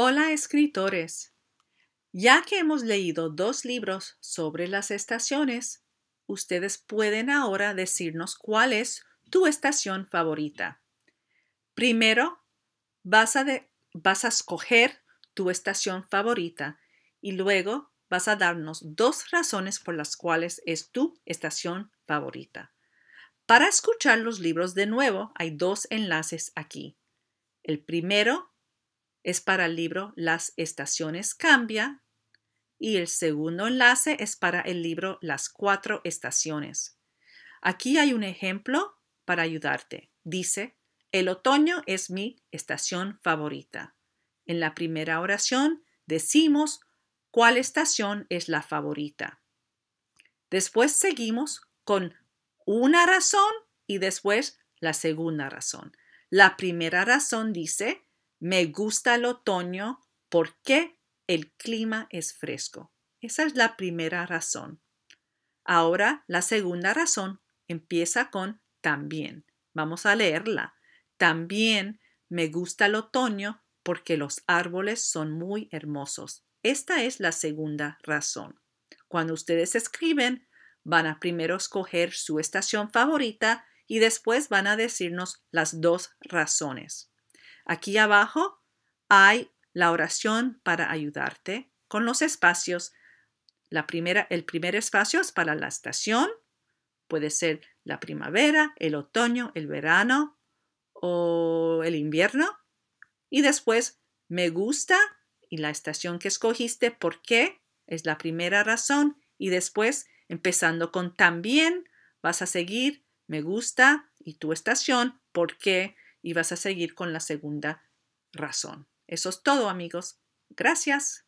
Hola escritores. Ya que hemos leído dos libros sobre las estaciones, ustedes pueden ahora decirnos cuál es tu estación favorita. Primero, vas a, vas a escoger tu estación favorita y luego vas a darnos dos razones por las cuales es tu estación favorita. Para escuchar los libros de nuevo, hay dos enlaces aquí. El primero es para el libro Las estaciones cambia. y el segundo enlace es para el libro Las cuatro estaciones. Aquí hay un ejemplo para ayudarte. Dice, el otoño es mi estación favorita. En la primera oración decimos cuál estación es la favorita. Después seguimos con una razón y después la segunda razón. La primera razón dice, me gusta el otoño porque el clima es fresco. Esa es la primera razón. Ahora, la segunda razón empieza con también. Vamos a leerla. También me gusta el otoño porque los árboles son muy hermosos. Esta es la segunda razón. Cuando ustedes escriben, van a primero escoger su estación favorita y después van a decirnos las dos razones. Aquí abajo hay la oración para ayudarte con los espacios. La primera, el primer espacio es para la estación. Puede ser la primavera, el otoño, el verano o el invierno. Y después, me gusta y la estación que escogiste, por qué, es la primera razón. Y después, empezando con también, vas a seguir, me gusta y tu estación, por qué y vas a seguir con la segunda razón. Eso es todo amigos. Gracias.